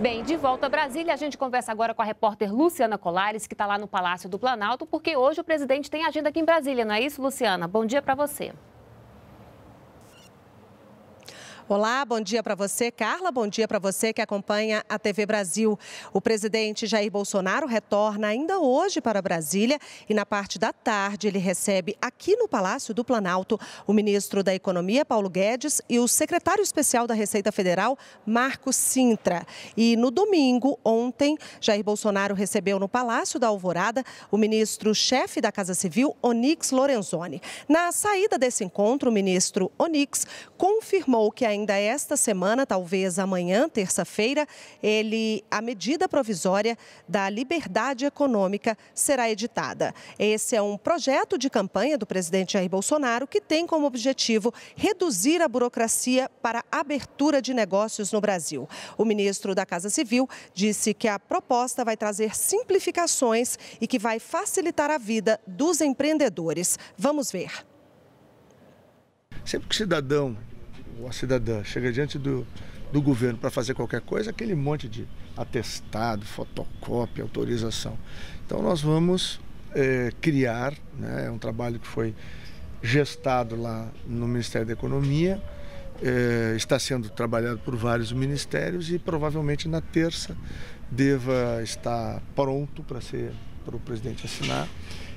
Bem, de volta a Brasília, a gente conversa agora com a repórter Luciana Colares, que está lá no Palácio do Planalto, porque hoje o presidente tem agenda aqui em Brasília, não é isso, Luciana? Bom dia para você. Olá, bom dia para você, Carla. Bom dia para você que acompanha a TV Brasil. O presidente Jair Bolsonaro retorna ainda hoje para Brasília e na parte da tarde ele recebe aqui no Palácio do Planalto o ministro da Economia, Paulo Guedes, e o secretário especial da Receita Federal, Marco Sintra. E no domingo, ontem, Jair Bolsonaro recebeu no Palácio da Alvorada o ministro-chefe da Casa Civil, Onyx Lorenzoni. Na saída desse encontro, o ministro Onyx confirmou que a ainda esta semana, talvez amanhã, terça-feira, ele a medida provisória da liberdade econômica será editada. Esse é um projeto de campanha do presidente Jair Bolsonaro que tem como objetivo reduzir a burocracia para a abertura de negócios no Brasil. O ministro da Casa Civil disse que a proposta vai trazer simplificações e que vai facilitar a vida dos empreendedores. Vamos ver. Sempre que o cidadão a cidadã chega diante do, do governo para fazer qualquer coisa, aquele monte de atestado, fotocópia, autorização. Então nós vamos é, criar, né, é um trabalho que foi gestado lá no Ministério da Economia, é, está sendo trabalhado por vários ministérios e provavelmente na terça deva estar pronto para ser para o presidente assinar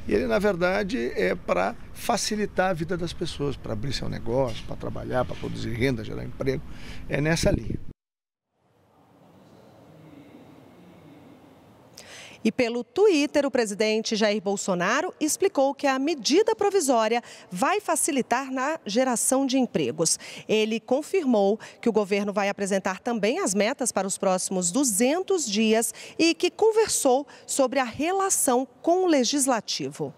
e Ele, na verdade, é para facilitar a vida das pessoas, para abrir seu negócio, para trabalhar, para produzir renda, gerar emprego. É nessa linha. E pelo Twitter, o presidente Jair Bolsonaro explicou que a medida provisória vai facilitar na geração de empregos. Ele confirmou que o governo vai apresentar também as metas para os próximos 200 dias e que conversou sobre a relação com o legislativo.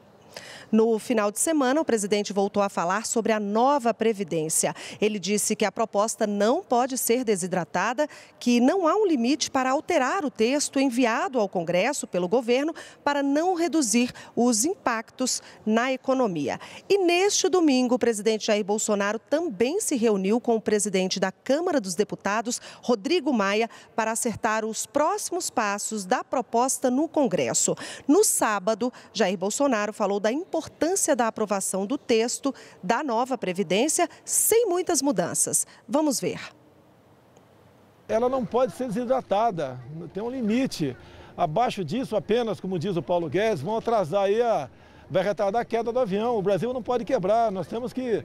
No final de semana, o presidente voltou a falar sobre a nova Previdência. Ele disse que a proposta não pode ser desidratada, que não há um limite para alterar o texto enviado ao Congresso pelo governo para não reduzir os impactos na economia. E neste domingo, o presidente Jair Bolsonaro também se reuniu com o presidente da Câmara dos Deputados, Rodrigo Maia, para acertar os próximos passos da proposta no Congresso. No sábado, Jair Bolsonaro falou da da importância da aprovação do texto da nova Previdência sem muitas mudanças. Vamos ver. Ela não pode ser desidratada, tem um limite. Abaixo disso, apenas, como diz o Paulo Guedes, vão atrasar aí a. vai retardar a queda do avião. O Brasil não pode quebrar, nós temos que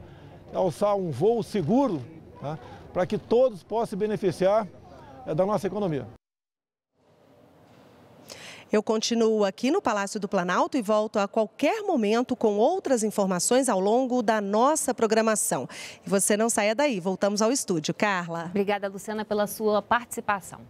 alçar um voo seguro tá? para que todos possam se beneficiar é, da nossa economia. Eu continuo aqui no Palácio do Planalto e volto a qualquer momento com outras informações ao longo da nossa programação. E você não saia daí, voltamos ao estúdio. Carla. Obrigada, Luciana, pela sua participação.